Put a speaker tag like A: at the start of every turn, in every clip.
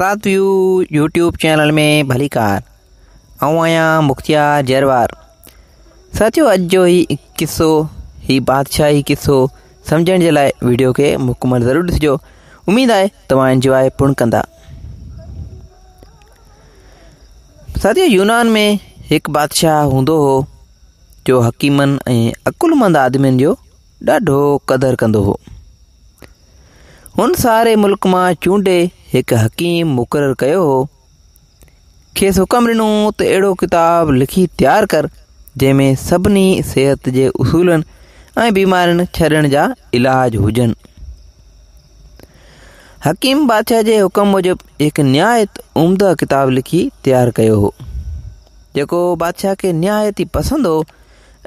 A: रात view YouTube channel में भली कार आया मुख्तियार जरवार साथियो अज जो ही किसो ही बादशाही किसो सम्झण जे लाइ वीडियो के मुकमल जरूर ॾिसिजो उम्मीद आहे तव्हां इंजॉय पुण कंदा साथियो यूनान में एक बादशाह हूंदो हो जो हकीमन ऐं अकुलमंद आदमियुनि जो ॾाढो कदर कंदो हो हुन सारे मुल्क मां चूंडे हिकु हकीम मुक़ररु कयो हो खेसि हुकुम ॾिनो त अहिड़ो किताबु लिखी तयारु कर जंहिंमें सभिनी सिहत जे उसूलनि ऐं बीमारियुनि छॾण जा इलाज हुजनि हकीम बादशाह जे हुकम मूजिबि हिकु निहायत उम्दा किताबु लिखी तयारु कयो हो जेको बादशाह खे निहायत ई पसंदि हो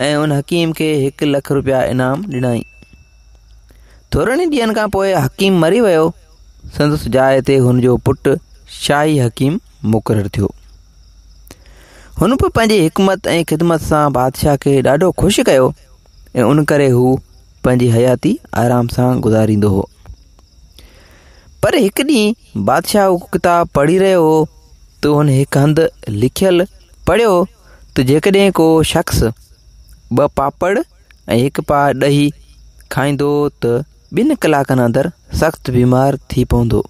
A: ऐं उन हकीम खे हिकु लख रुपया इनाम ॾिनई थोरनि ई ॾींहनि खां पोइ हकीम मरी वियो संदसि सुजाए ते हुनजो पुटु शाही हकीम मुक़ररु थियो हुन बि पंहिंजी हिकमत ऐं ख़िदमत सां बादशाह खे ॾाढो ख़ुशि कयो ऐं उन करे हू पंहिंजी हयाती आराम सां गुज़ारींदो हो पर हिकु ॾींहुं बादशाह हू किताबु पढ़ी रहियो हो त हुन हिकु हंधि लिखियलु पढ़ियो त जेकॾहिं को शख़्स ॿ पापड़ ऐं हिकु पा ॾही खाईंदो त बिन कलाकन अंदर सख्त बीमार थी पवंदो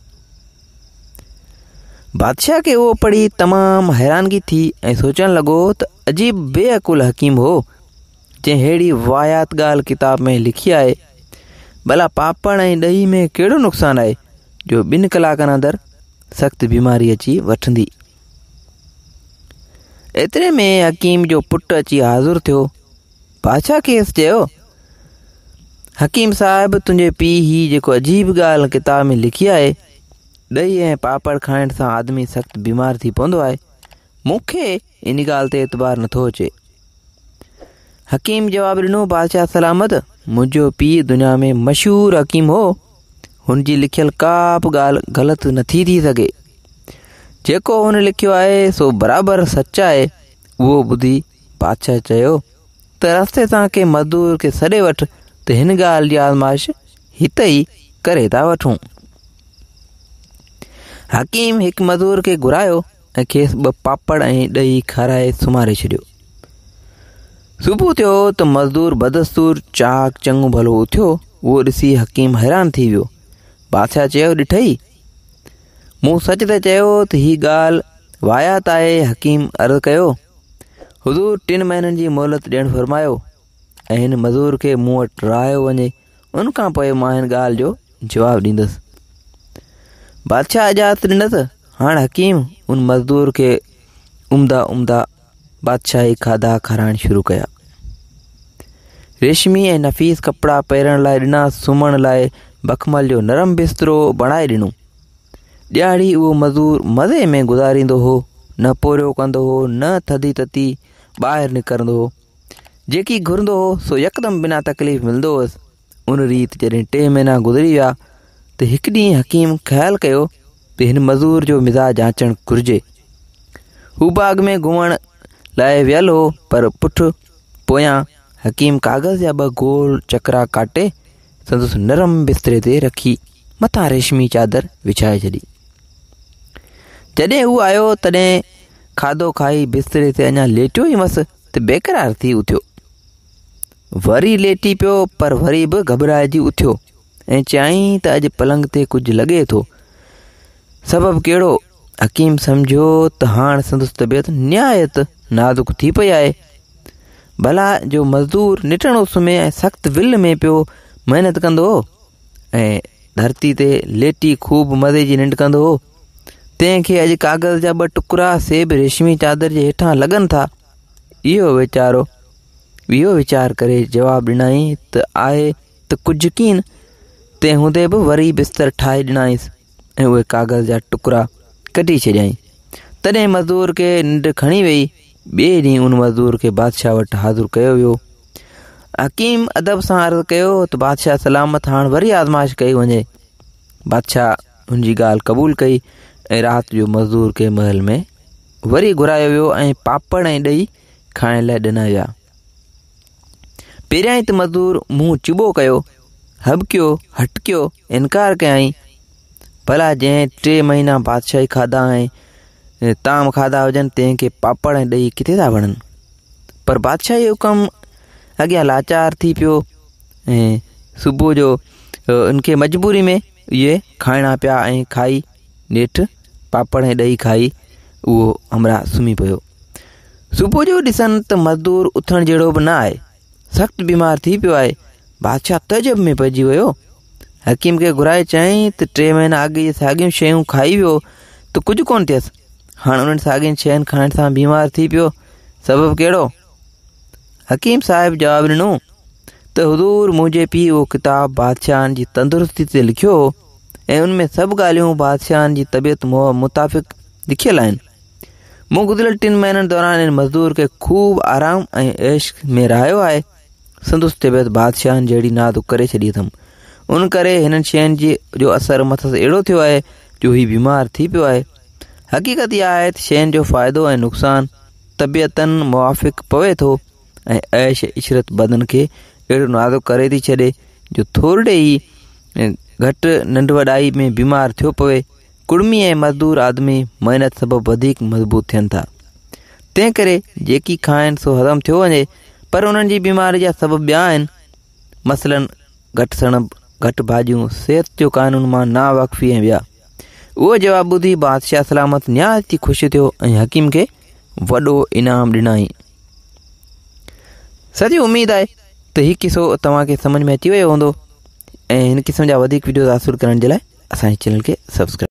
A: बादशाह के वो पढ़ी तमाम हैरानगी थी ऐं सोचणु लॻो अजीब बेअकुल हकीम हो जंहिं अहिड़ी वायात गाल किताब में लिखी आए भला पापड़ ए दही में कड़ो नुकसान आए जो बिन कलाकन अंदर सख्त बीमारी अची वी एतरे में हकीम जो पुट अची हाज़ुर थो बादशाह केस हकीम साहब तुझे पी ही जेको अजीब गाल किताब में लिखी है दही ए पापड़ खाण से आदमी सख्त बीमार थी पवंदो आहे इन गाल ते एतबार नथो अचे हकीम जवाब ॾिनो बादशाह सलामत मुंहिंजो पी दुनिया में मशहूर हकीम हो उन जी का गाल गलत न नथी थी सघे जेको उन लिखियो आहे सो बराबर सच है वो बुधी बादशाह चयो त रस्ते मज़दूर के सड़े वठ त हिन ॻाल्हि जी आज़माइश हिते ई करे था वठूं हकीम हिकु मज़ूर खे घुरायो ऐं खेसि ॿ पापड़ ऐं ॾही खाराए सुम्हारे छॾियो सुबुह थियो त मज़दूर बदस्तूर चाक चङो भलो उथियो उहो ॾिसी हकीम हैरान थी वियो बादशाह चयो ॾिठई मूं सच ते चयो त हीअ ॻाल्हि वायात आहे हकीम अर्ज़ु कयो हुज़ूर टिनि महीननि जी मोहलत ॾियणु फरमायो ऐं मज़ूर खे मूं वटि रायो वञे उनखां पोइ मां हिन ॻाल्हि जो जवाबु ॾींदुसि बादशाह इजाज़त ॾिनसि हाणे हकीम उन मज़दूर खे उमदा उमदा बादशाही खाधा खाराइण शुरू कया रेशमी ऐं नफ़ीस कपिड़ा पहिरण लाइ ॾिना सुम्हण लाइ बखमल जो नरम बिस्तरो बणाए ॾिनो ॾियारी उहो मज़ूर मज़े में गुज़ारींदो हो न पोरियो कंदो हो न थधी तती ॿाहिरि निकिरंदो हो जेकी घुरंदो हो सो यकदम बिना तकलीफ़ मिलंदो हुअसि उन रीत जॾहिं टे महीना गुज़री विया त हिकु ॾींहुं हकीम ख़्यालु कयो त हिन मज़ूर जो मिज़ाज जांचणु घुर्जे हू बाग में घुमण लाइ वियल हो पर पुठि पोयां हकीम कागज़ या ॿ गोल चकरा काटे संदसि नरम बिस्तरे ते रखी मथां रेशमी चादर विछाए छॾी जॾहिं हू आयो तॾहिं खाधो खाई बिस्तरे ते अञा लेटियो ई मसि त बेक़रार थी उथियो वरी लेटी पियो पर वरी बि घबराइजी उथियो ऐं चयाईं त अॼु पलंग ते कुझु लॻे थो सबबु कहिड़ो हकीम सम्झो त हाणे संदसि तबियत निहायत नाज़ुक थी पई आहे भला जो मज़दूर निटणो सुम्हे ऐं सख़्तु विल में पियो महिनत कंदो हो ऐं धरती ते लेटी खूब मज़े जी निंड कंदो हो तंहिंखे अॼु कागज़ जा ॿ टुकड़ा सेब रेशमी चादर जे हेठां लॻनि था इहो वीचारो वो वीचार करे जवाब ॾिनई तो आए तो कुछ कीन ते हूंदे भी वरी बिस्तर ठाहे ॾिनाईंसि ए कागज़ जा टुकड़ा कटी छॾियईं तदे मज़दूर के निंड खणी वही बे ढी उन मज़दूर के बादशाह वट हाज़ुर कयो वियो हकीम अदब से अर्ज कयो तो बादशाह सलामत हाँ वरी आज़माइश कई वञे बादशाह हुनजी गाल क़बूल कई ए रात जो मज़दूर के महल में वरी घुरायो वो ए पापड़ ऐं खाने खाइण लाइ पहिरियां त मज़दूर मुँह चिॿो कयो हबकियो हटकियो इनकार कयई भला जंहिं टे महीना बादशाही खाधा ऐं ताम खाधा हुजनि तंहिंखे पापड़ ऐं किथे था वणनि पर बादशाह जो कमु अॻियां लाचार थी पियो ऐं सुबुह जो उनखे मजबूरी में इहे खाइणा पिया ऐं खाई नेठि पापड़ ऐं ॾही खाई उहो हमरा सुम्ही पियो सुबुह जो ॾिसनि त मज़दूर उथण जहिड़ो बि न आहे सख्त बीमार थी पियो आहे बादशाह तजब में पइजी वियो हकीम खे घुराए चयईं त टे महीना अॻु इहे साॻियूं शयूं खाई वियो त कुझु कोन थियसि हाणे उन्हनि साॻियुनि शयुनि खाइण सां बीमार थी पियो सबबु कहिड़ो हकीम साहब जवाबु ॾिनो त हज़ूर मुंहिंजे पीउ उहो किताबु बादशाहनि जी तंदुरुस्ती ते लिखियो हो ऐं उनमें सभु ॻाल्हियूं बादशाहनि जी तबियत मुताबिक़ लिखियल आहिनि मूं गुज़िरियल टिनि महीननि दौरान हिन मज़दूर खे ख़ूब आराम ऐं ऐश में रहियो आहे संदुसि तबियत बादशाह जहिड़ी नाद करे छी अथमि उन करे हिननि शयुनि जे जो असरु जो हीउ बीमार थी पो है हक़ीक़त यह है त जो फायद ए नुकसान तबियतन मुआफ़िक़ पवे तो ऐश इशरत बदन के अड़ो नाद करे थी छे जो थोड़े ही घट नंढ वॾाई में बीमार थो पवे कुड़मी ए मज़दूर आदमी मेहनत सबब मज़बूत थियनि था तंहिं करे जेकी सो हज़म थो वञे पर उन्हनि जी बीमारी जा सबबु ॿिया आहिनि मसलन घटि सणब घटि भाॼियूं सिहत जो क़ानून मां नावाक़फ़ी ऐं ॿिया उहो जवाबु ॿुधी बादशाह सलामत न्याज़ थी ख़ुशि थियो ऐं हकीम खे वॾो इनाम ॾिनई सॼी उमेदु आहे त हीउ किसो तव्हांखे सम्झ में अची वियो हूंदो ऐं हिन क़िस्म जा वधीक वीडियोस हासिलु करण जे लाइ असांजे चैनल खे सब्सक्राइब